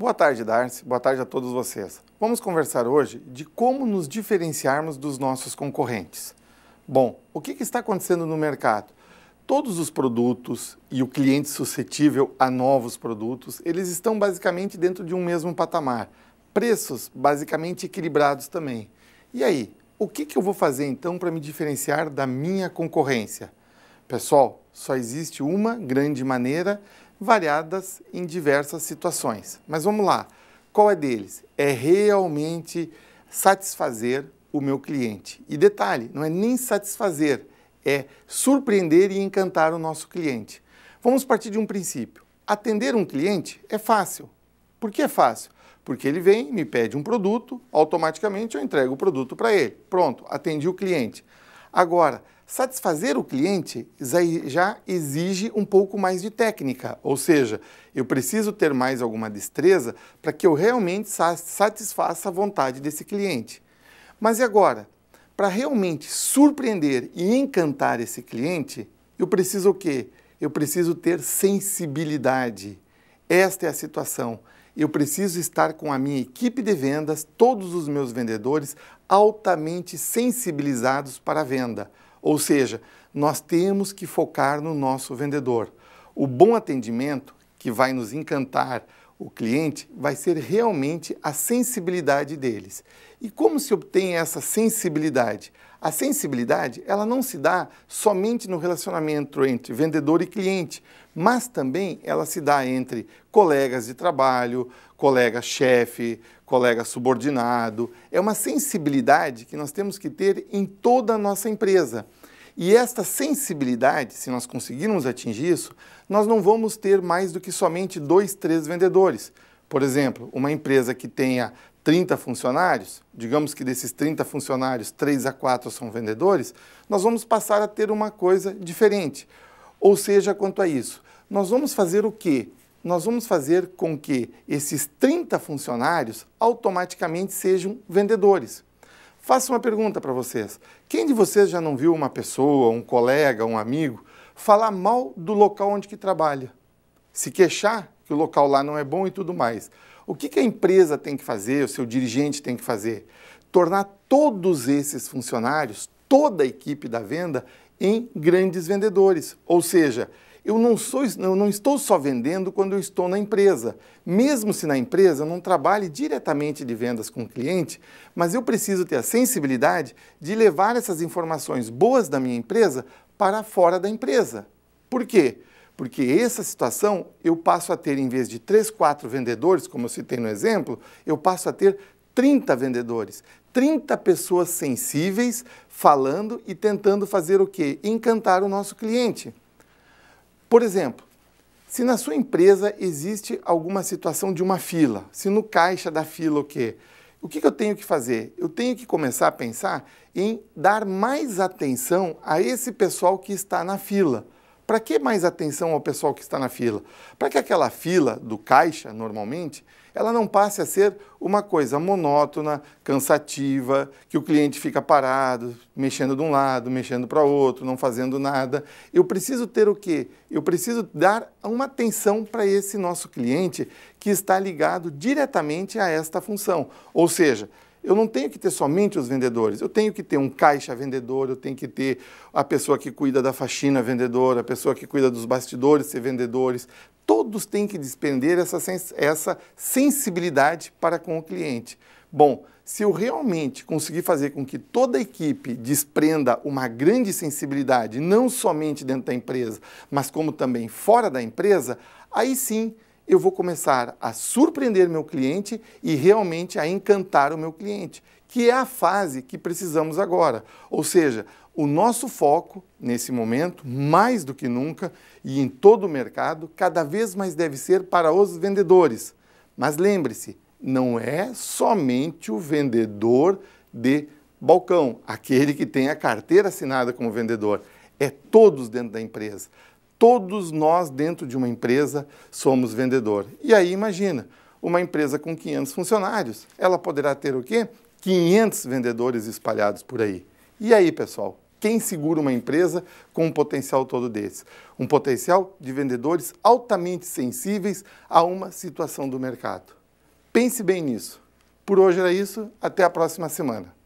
Boa tarde, Darcy. Boa tarde a todos vocês. Vamos conversar hoje de como nos diferenciarmos dos nossos concorrentes. Bom, o que, está acontecendo no mercado? Todos os produtos e o cliente suscetível a novos produtos, eles estão basicamente dentro de um mesmo patamar. Preços basicamente equilibrados também. E aí, o que eu vou fazer então para me diferenciar da minha concorrência? Pessoal, só existe uma grande maneira variadas em diversas situações. Mas vamos lá. Qual é deles? É realmente satisfazer o meu cliente. E detalhe, não é nem satisfazer, é surpreender e encantar o nosso cliente. Vamos partir de um princípio. Atender um cliente é fácil. Por que é fácil? Porque ele vem, me pede um produto, automaticamente eu entrego o produto para ele. Pronto, atendi o cliente. Agora, satisfazer o cliente já exige um pouco mais de técnica, ou seja, eu preciso ter mais alguma destreza para que eu realmente satisfaça a vontade desse cliente. Mas e agora? Para realmente surpreender e encantar esse cliente, eu preciso o quê? Eu preciso ter sensibilidade. Esta é a situação eu preciso estar com a minha equipe de vendas, todos os meus vendedores, altamente sensibilizados para a venda, ou seja, nós temos que focar no nosso vendedor. O bom atendimento que vai nos encantar, o cliente vai ser realmente a sensibilidade deles. E como se obtém essa sensibilidade? A sensibilidade, ela não se dá somente no relacionamento entre vendedor e cliente, mas também ela se dá entre colegas de trabalho, colega chefe, colega subordinado. É uma sensibilidade que nós temos que ter em toda a nossa empresa. E esta sensibilidade, se nós conseguirmos atingir isso, nós não vamos ter mais do que somente dois, três vendedores. Por exemplo, uma empresa que tenha 30 funcionários, digamos que desses 30 funcionários, 3 a 4 são vendedores, nós vamos passar a ter uma coisa diferente. Ou seja, quanto a isso, nós vamos fazer o quê? Nós vamos fazer com que esses 30 funcionários automaticamente sejam vendedores. Faço uma pergunta para vocês. Quem de vocês já não viu uma pessoa, um colega, um amigo, falar mal do local onde que trabalha? Se queixar que o local lá não é bom e tudo mais. O que, que a empresa tem que fazer, o seu dirigente tem que fazer? Tornar todos esses funcionários, toda a equipe da venda, em grandes vendedores. Ou seja, eu não, sou, eu não estou só vendendo quando eu estou na empresa. Mesmo se na empresa eu não trabalhe diretamente de vendas com o cliente, mas eu preciso ter a sensibilidade de levar essas informações boas da minha empresa para fora da empresa. Por quê? Porque essa situação eu passo a ter, em vez de 3, 4 vendedores, como eu citei no exemplo, eu passo a ter 30 vendedores, 30 pessoas sensíveis falando e tentando fazer o quê? Encantar o nosso cliente. Por exemplo, se na sua empresa existe alguma situação de uma fila, se no caixa da fila o quê? O que, que eu tenho que fazer? Eu tenho que começar a pensar em dar mais atenção a esse pessoal que está na fila. Para que mais atenção ao pessoal que está na fila? Para que aquela fila do caixa, normalmente, ela não passe a ser uma coisa monótona, cansativa, que o cliente fica parado, mexendo de um lado, mexendo para outro, não fazendo nada. Eu preciso ter o quê? Eu preciso dar uma atenção para esse nosso cliente que está ligado diretamente a esta função. Ou seja, eu não tenho que ter somente os vendedores, eu tenho que ter um caixa vendedor, eu tenho que ter a pessoa que cuida da faxina vendedora, a pessoa que cuida dos bastidores ser vendedores. Todos têm que despender essa, sens essa sensibilidade para com o cliente. Bom, se eu realmente conseguir fazer com que toda a equipe desprenda uma grande sensibilidade, não somente dentro da empresa, mas como também fora da empresa, aí sim eu vou começar a surpreender meu cliente e realmente a encantar o meu cliente, que é a fase que precisamos agora. Ou seja, o nosso foco nesse momento, mais do que nunca e em todo o mercado, cada vez mais deve ser para os vendedores. Mas lembre-se, não é somente o vendedor de balcão, aquele que tem a carteira assinada como vendedor, é todos dentro da empresa. Todos nós, dentro de uma empresa, somos vendedor. E aí, imagina, uma empresa com 500 funcionários, ela poderá ter o quê? 500 vendedores espalhados por aí. E aí, pessoal, quem segura uma empresa com um potencial todo desse? Um potencial de vendedores altamente sensíveis a uma situação do mercado. Pense bem nisso. Por hoje era isso, até a próxima semana.